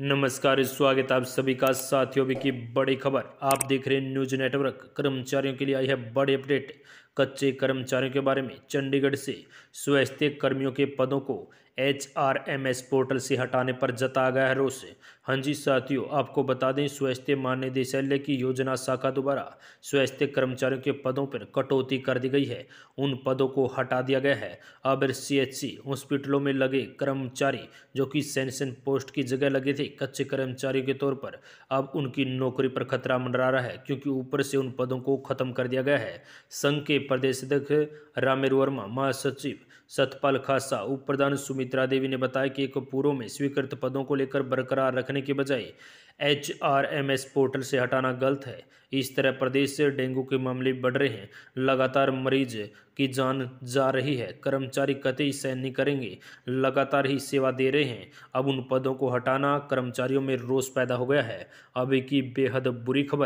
नमस्कार स्वागत आप सभी का साथियों की बड़ी खबर आप देख रहे हैं न्यूज नेटवर्क कर्मचारियों के लिए आई है बड़ी अपडेट कच्चे कर्मचारियों के बारे में चंडीगढ़ से स्वास्थ्य कर्मियों के पदों को H R M S portal से हटाने पर जताया गया है रोष हाँ जी साथियों आपको बता दें स्वास्थ्य महानिदेशालय की योजना शाखा द्वारा स्वास्थ्य कर्मचारियों के पदों पर कटौती कर दी गई है उन पदों को हटा दिया गया है अब सी एच सी हॉस्पिटलों में लगे कर्मचारी जो कि सेंसन पोस्ट की जगह लगे थे कच्चे कर्मचारियों के तौर पर अब उनकी नौकरी पर खतरा मंडरा रहा है क्योंकि ऊपर से उन पदों को खत्म कर दिया गया है संघ के प्रदेश अध्यक्ष रामेर वर्मा महासचिव सतपाल खासा उप प्रधान सुमित्रा देवी ने बताया कि एक पूर्व में स्वीकृत पदों को लेकर बरकरार रखने के बजाय H R M S portal से हटाना गलत है इस तरह प्रदेश से डेंगू के मामले बढ़ रहे हैं लगातार मरीज की जान जा रही है कर्मचारी कतई सहन नहीं करेंगे लगातार ही सेवा दे रहे हैं अब उन पदों को हटाना कर्मचारियों में रोष पैदा हो गया है अभी की बेहद बुरी खबर